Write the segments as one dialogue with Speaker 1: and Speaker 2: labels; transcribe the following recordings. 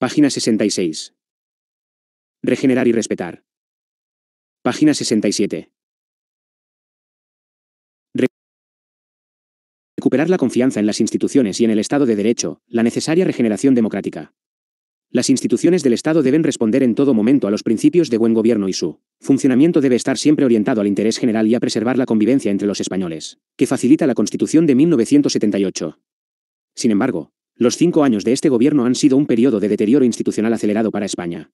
Speaker 1: Página 66. Regenerar y respetar. Página 67. Recuperar la confianza en las instituciones y en el Estado de Derecho, la necesaria regeneración democrática. Las instituciones del Estado deben responder en todo momento a los principios de buen gobierno y su funcionamiento debe estar siempre orientado al interés general y a preservar la convivencia entre los españoles, que facilita la Constitución de 1978. Sin embargo, los cinco años de este gobierno han sido un periodo de deterioro institucional acelerado para España.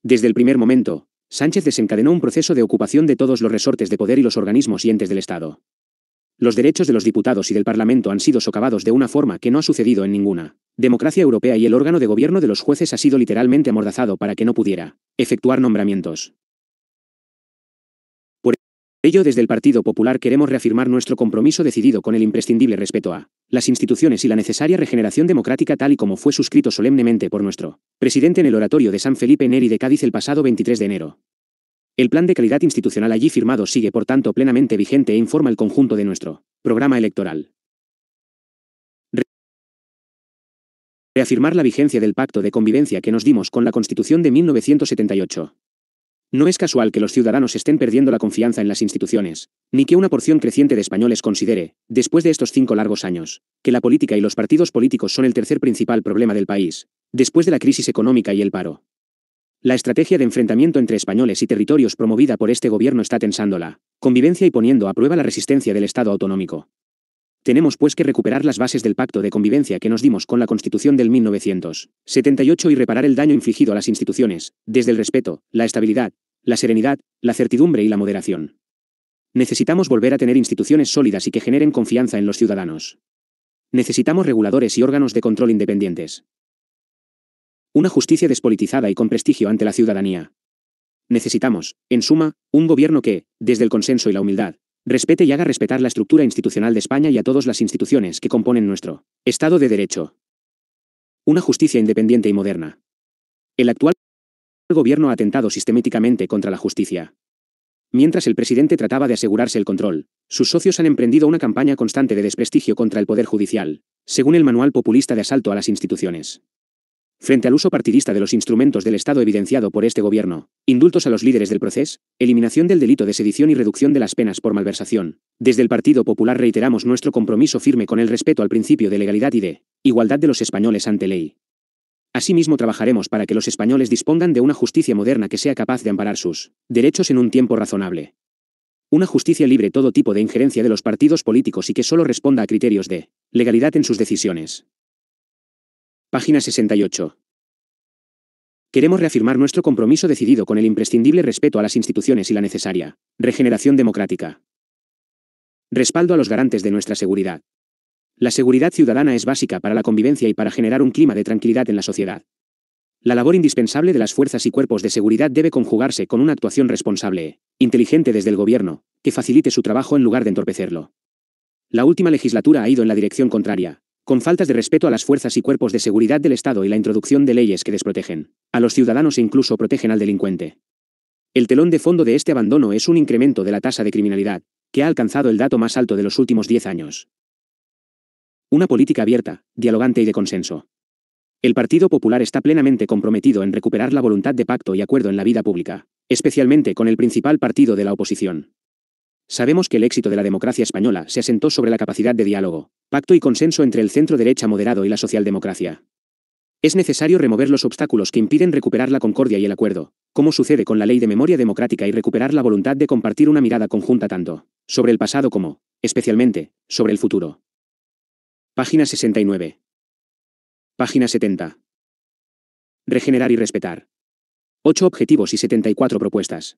Speaker 1: Desde el primer momento, Sánchez desencadenó un proceso de ocupación de todos los resortes de poder y los organismos y entes del Estado. Los derechos de los diputados y del Parlamento han sido socavados de una forma que no ha sucedido en ninguna. Democracia europea y el órgano de gobierno de los jueces ha sido literalmente amordazado para que no pudiera efectuar nombramientos. Ello desde el Partido Popular queremos reafirmar nuestro compromiso decidido con el imprescindible respeto a las instituciones y la necesaria regeneración democrática tal y como fue suscrito solemnemente por nuestro presidente en el oratorio de San Felipe Neri de Cádiz el pasado 23 de enero. El plan de calidad institucional allí firmado sigue por tanto plenamente vigente e informa el conjunto de nuestro programa electoral. Reafirmar la vigencia del pacto de convivencia que nos dimos con la Constitución de 1978. No es casual que los ciudadanos estén perdiendo la confianza en las instituciones, ni que una porción creciente de españoles considere, después de estos cinco largos años, que la política y los partidos políticos son el tercer principal problema del país, después de la crisis económica y el paro. La estrategia de enfrentamiento entre españoles y territorios promovida por este gobierno está tensándola, convivencia y poniendo a prueba la resistencia del Estado autonómico. Tenemos pues que recuperar las bases del pacto de convivencia que nos dimos con la Constitución del 1978 y reparar el daño infligido a las instituciones, desde el respeto, la estabilidad, la serenidad, la certidumbre y la moderación. Necesitamos volver a tener instituciones sólidas y que generen confianza en los ciudadanos. Necesitamos reguladores y órganos de control independientes. Una justicia despolitizada y con prestigio ante la ciudadanía. Necesitamos, en suma, un gobierno que, desde el consenso y la humildad, Respete y haga respetar la estructura institucional de España y a todas las instituciones que componen nuestro Estado de Derecho. Una justicia independiente y moderna. El actual gobierno ha atentado sistemáticamente contra la justicia. Mientras el presidente trataba de asegurarse el control, sus socios han emprendido una campaña constante de desprestigio contra el Poder Judicial, según el Manual Populista de Asalto a las Instituciones. Frente al uso partidista de los instrumentos del Estado evidenciado por este gobierno, indultos a los líderes del proceso, eliminación del delito de sedición y reducción de las penas por malversación, desde el Partido Popular reiteramos nuestro compromiso firme con el respeto al principio de legalidad y de igualdad de los españoles ante ley. Asimismo trabajaremos para que los españoles dispongan de una justicia moderna que sea capaz de amparar sus derechos en un tiempo razonable. Una justicia libre todo tipo de injerencia de los partidos políticos y que solo responda a criterios de legalidad en sus decisiones. Página 68. Queremos reafirmar nuestro compromiso decidido con el imprescindible respeto a las instituciones y la necesaria regeneración democrática. Respaldo a los garantes de nuestra seguridad. La seguridad ciudadana es básica para la convivencia y para generar un clima de tranquilidad en la sociedad. La labor indispensable de las fuerzas y cuerpos de seguridad debe conjugarse con una actuación responsable, inteligente desde el Gobierno, que facilite su trabajo en lugar de entorpecerlo. La última legislatura ha ido en la dirección contraria, con faltas de respeto a las fuerzas y cuerpos de seguridad del Estado y la introducción de leyes que desprotegen a los ciudadanos e incluso protegen al delincuente. El telón de fondo de este abandono es un incremento de la tasa de criminalidad, que ha alcanzado el dato más alto de los últimos 10 años. Una política abierta, dialogante y de consenso. El Partido Popular está plenamente comprometido en recuperar la voluntad de pacto y acuerdo en la vida pública, especialmente con el principal partido de la oposición, Sabemos que el éxito de la democracia española se asentó sobre la capacidad de diálogo, pacto y consenso entre el centro derecha moderado y la socialdemocracia. Es necesario remover los obstáculos que impiden recuperar la concordia y el acuerdo, como sucede con la ley de memoria democrática y recuperar la voluntad de compartir una mirada conjunta tanto sobre el pasado como, especialmente, sobre el futuro. Página 69. Página 70. Regenerar y respetar. 8 objetivos y 74 propuestas.